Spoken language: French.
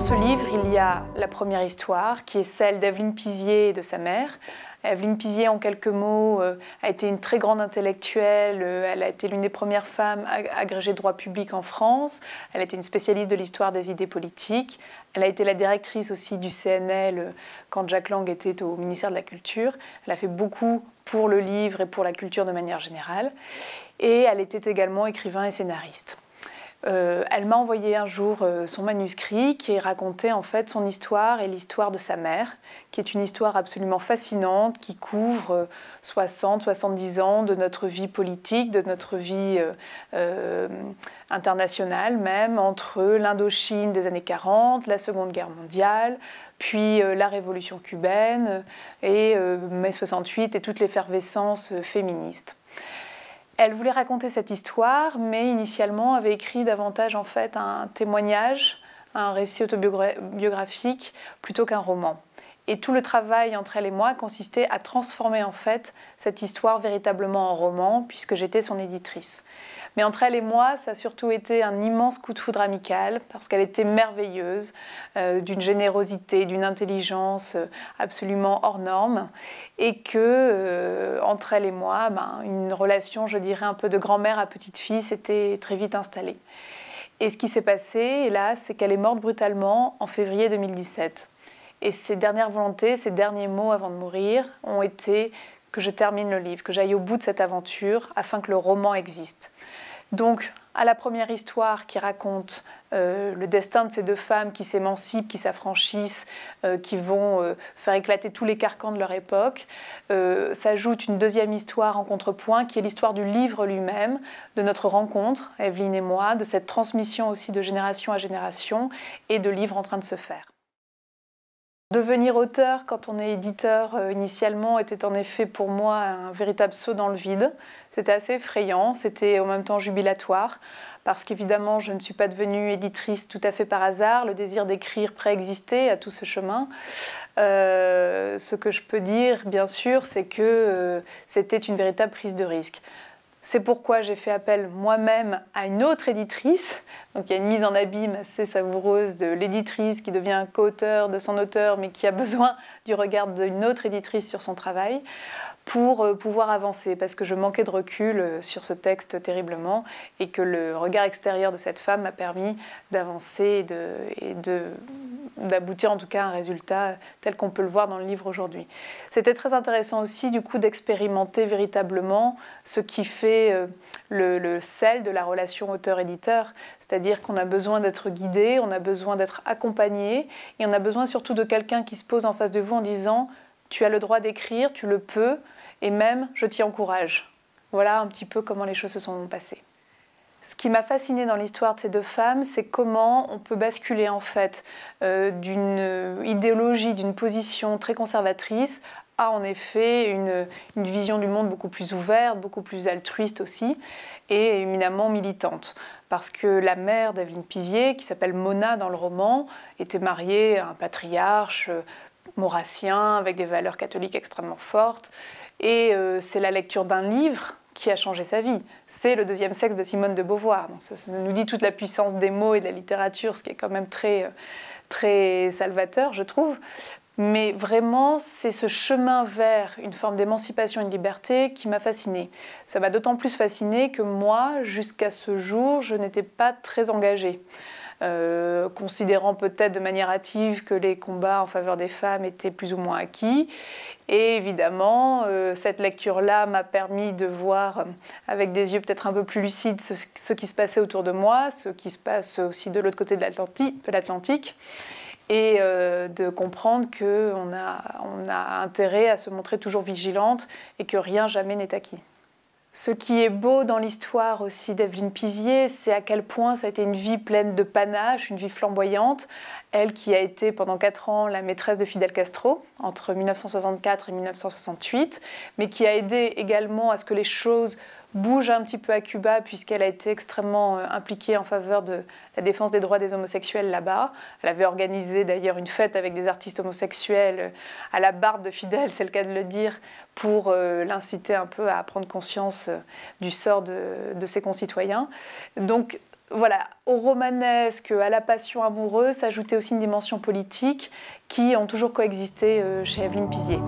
Dans ce livre, il y a la première histoire, qui est celle d'Evelyne Pizier et de sa mère. Evelyne Pizier, en quelques mots, euh, a été une très grande intellectuelle. Euh, elle a été l'une des premières femmes agrégées de droit public en France. Elle a été une spécialiste de l'histoire des idées politiques. Elle a été la directrice aussi du CNL euh, quand Jacques Lang était au ministère de la Culture. Elle a fait beaucoup pour le livre et pour la culture de manière générale. Et elle était également écrivain et scénariste. Euh, elle m'a envoyé un jour euh, son manuscrit qui racontait en fait son histoire et l'histoire de sa mère, qui est une histoire absolument fascinante qui couvre 60-70 euh, ans de notre vie politique, de notre vie internationale même, entre l'Indochine des années 40, la Seconde Guerre mondiale, puis la Révolution cubaine et mai 68 et toute l'effervescence féministe. Elle voulait raconter cette histoire, mais initialement avait écrit davantage en fait un témoignage, un récit autobiographique plutôt qu'un roman. Et tout le travail entre elle et moi consistait à transformer en fait cette histoire véritablement en roman, puisque j'étais son éditrice. Mais entre elle et moi, ça a surtout été un immense coup de foudre amical parce qu'elle était merveilleuse, euh, d'une générosité, d'une intelligence euh, absolument hors norme. Et que, euh, entre elle et moi, ben, une relation, je dirais, un peu de grand-mère à petite-fille s'était très vite installée. Et ce qui s'est passé, hélas, c'est qu'elle est morte brutalement en février 2017. Et ses dernières volontés, ses derniers mots avant de mourir ont été que je termine le livre, que j'aille au bout de cette aventure afin que le roman existe. Donc, à la première histoire qui raconte euh, le destin de ces deux femmes qui s'émancipent, qui s'affranchissent, euh, qui vont euh, faire éclater tous les carcans de leur époque, s'ajoute une deuxième histoire en contrepoint qui est l'histoire du livre lui-même, de notre rencontre, Evelyne et moi, de cette transmission aussi de génération à génération et de livres en train de se faire. Devenir auteur quand on est éditeur euh, initialement était en effet pour moi un véritable saut dans le vide. C'était assez effrayant, c'était en même temps jubilatoire, parce qu'évidemment je ne suis pas devenue éditrice tout à fait par hasard, le désir d'écrire préexistait à tout ce chemin. Euh, ce que je peux dire bien sûr, c'est que euh, c'était une véritable prise de risque. C'est pourquoi j'ai fait appel moi-même à une autre éditrice. Donc il y a une mise en abîme assez savoureuse de l'éditrice qui devient co-auteur de son auteur, mais qui a besoin du regard d'une autre éditrice sur son travail pour euh, pouvoir avancer, parce que je manquais de recul euh, sur ce texte terriblement, et que le regard extérieur de cette femme m'a permis d'avancer de, et de d'aboutir en tout cas à un résultat tel qu'on peut le voir dans le livre aujourd'hui. C'était très intéressant aussi du coup d'expérimenter véritablement ce qui fait euh, le, sel de la relation auteur-éditeur, c'est-à-dire qu'on a besoin d'être guidé, on a besoin d'être accompagné et on a besoin surtout de quelqu'un qui se pose en face de vous en disant tu as le droit d'écrire, tu le peux et même je t'y encourage. Voilà un petit peu comment les choses se sont passées. Ce qui m'a fasciné dans l'histoire de ces deux femmes, c'est comment on peut basculer en fait euh, d'une euh, idéologie, d'une position très conservatrice à en effet une, vision du monde beaucoup plus ouverte, beaucoup plus altruiste aussi, et éminemment militante. Parce que la mère d'Evelyne Pizier, qui s'appelle Mona dans le roman, était mariée à un patriarche euh, maurassien avec des valeurs catholiques extrêmement fortes. Et c'est la lecture d'un livre qui a changé sa vie. C'est le deuxième sexe de Simone de Beauvoir. ça, nous dit toute la puissance des mots et de la littérature, ce qui est quand même très, euh, très salvateur, je trouve. Mais vraiment, c'est ce chemin vers une forme d'émancipation et de liberté qui m'a fascinée. Ça m'a d'autant plus fascinée que moi, jusqu'à ce jour, je n'étais pas très engagée. Euh, considérant peut-être de manière hâtive que les combats en faveur des femmes étaient plus ou moins acquis. Et évidemment, euh, cette lecture-là m'a permis de voir euh, avec des yeux peut-être un peu plus lucides ce, qui se passait autour de moi, ce qui se passe aussi de l'autre côté de l'Atlantique et de comprendre qu'on a, on a intérêt à se montrer toujours vigilante et que rien jamais n'est acquis. Ce qui est beau dans l'histoire aussi d'Evelyne Pizier, c'est à quel point ça a été une vie pleine de panache, une vie flamboyante. Elle qui a été pendant 4 ans la maîtresse de Fidel Castro entre 1964 et 1968, mais qui a aidé également à ce que les choses bouge un petit peu à Cuba puisqu'elle a été extrêmement euh, impliquée en faveur de la défense des droits des homosexuels là-bas. Elle avait organisé d'ailleurs une fête avec des artistes homosexuels euh, à la barbe de Fidel, c'est le cas de le dire, pour euh, l'inciter un peu à prendre conscience du sort de, de ses concitoyens. Donc voilà, au romanesque, à la passion amoureuse, s'ajoutait aussi une dimension politique qui ont toujours coexisté chez Evelyne Pizier.